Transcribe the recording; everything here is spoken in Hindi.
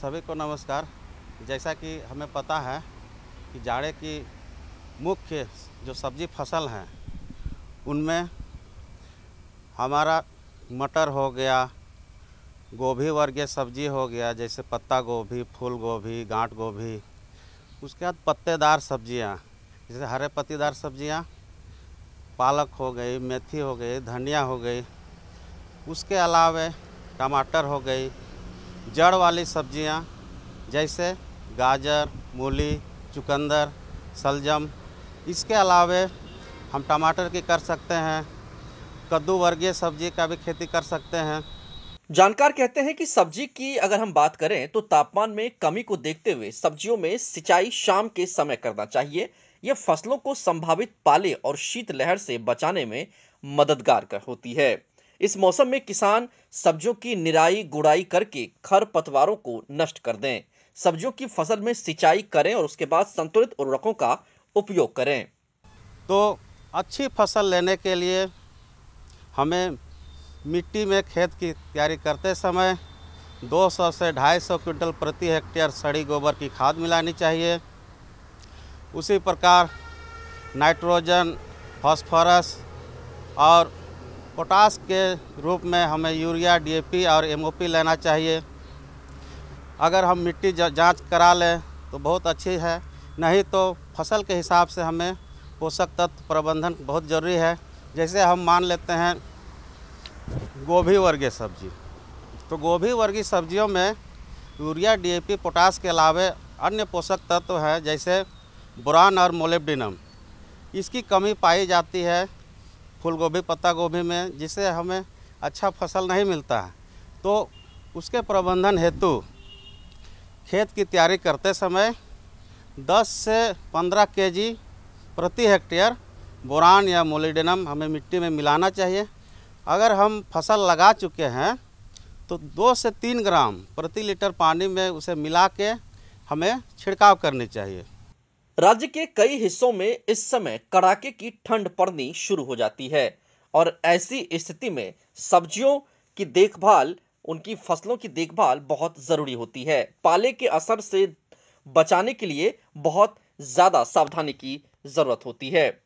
सभी को नमस्कार जैसा कि हमें पता है कि जाड़े की मुख्य जो सब्जी फसल हैं उनमें हमारा मटर हो गया गोभी वर्गीय सब्जी हो गया जैसे पत्ता गोभी फूल गोभी गांठ गोभी उसके बाद पत्तेदार सब्जियां जैसे हरे पत्तेदार सब्जियां पालक हो गई मेथी हो गई धनिया हो गई उसके अलावा टमाटर हो गई जड़ वाली सब्जियां जैसे गाजर मूली चुकंदर सलजम इसके अलावे हम टमाटर की कर सकते हैं कद्दू वर्गीय सब्जी का भी खेती कर सकते हैं जानकार कहते हैं कि सब्जी की अगर हम बात करें तो तापमान में कमी को देखते हुए सब्जियों में सिंचाई शाम के समय करना चाहिए यह फसलों को संभावित पाले और शीतलहर से बचाने में मददगार कर होती है इस मौसम में किसान सब्जियों की निराई गुड़ाई करके खर पतवारों को नष्ट कर दें सब्जियों की फसल में सिंचाई करें और उसके बाद संतुलित उर्वरकों का उपयोग करें तो अच्छी फसल लेने के लिए हमें मिट्टी में खेत की तैयारी करते समय 200 से 250 क्विंटल प्रति हेक्टेयर सड़ी गोबर की खाद मिलानी चाहिए उसी प्रकार नाइट्रोजन फॉस्फोरस और पोटास के रूप में हमें यूरिया डीएपी और एमओपी लेना चाहिए अगर हम मिट्टी जांच करा लें तो बहुत अच्छी है नहीं तो फसल के हिसाब से हमें पोषक तत्व प्रबंधन बहुत ज़रूरी है जैसे हम मान लेते हैं गोभी वर्गीय सब्जी तो गोभी वर्गीय सब्जियों में यूरिया डीएपी पोटास के अलावे अन्य पोषक तत्व हैं जैसे बुरान और मोलेबडिनम इसकी कमी पाई जाती है फूलगोभी पत्ता गोभी में जिसे हमें अच्छा फसल नहीं मिलता है तो उसके प्रबंधन हेतु खेत की तैयारी करते समय 10 से 15 केजी प्रति हेक्टेयर बोरान या मोलिडेनम हमें मिट्टी में मिलाना चाहिए अगर हम फसल लगा चुके हैं तो दो से तीन ग्राम प्रति लीटर पानी में उसे मिला के हमें छिड़काव करनी चाहिए राज्य के कई हिस्सों में इस समय कड़ाके की ठंड पड़नी शुरू हो जाती है और ऐसी स्थिति में सब्जियों की देखभाल उनकी फसलों की देखभाल बहुत ज़रूरी होती है पाले के असर से बचाने के लिए बहुत ज़्यादा सावधानी की ज़रूरत होती है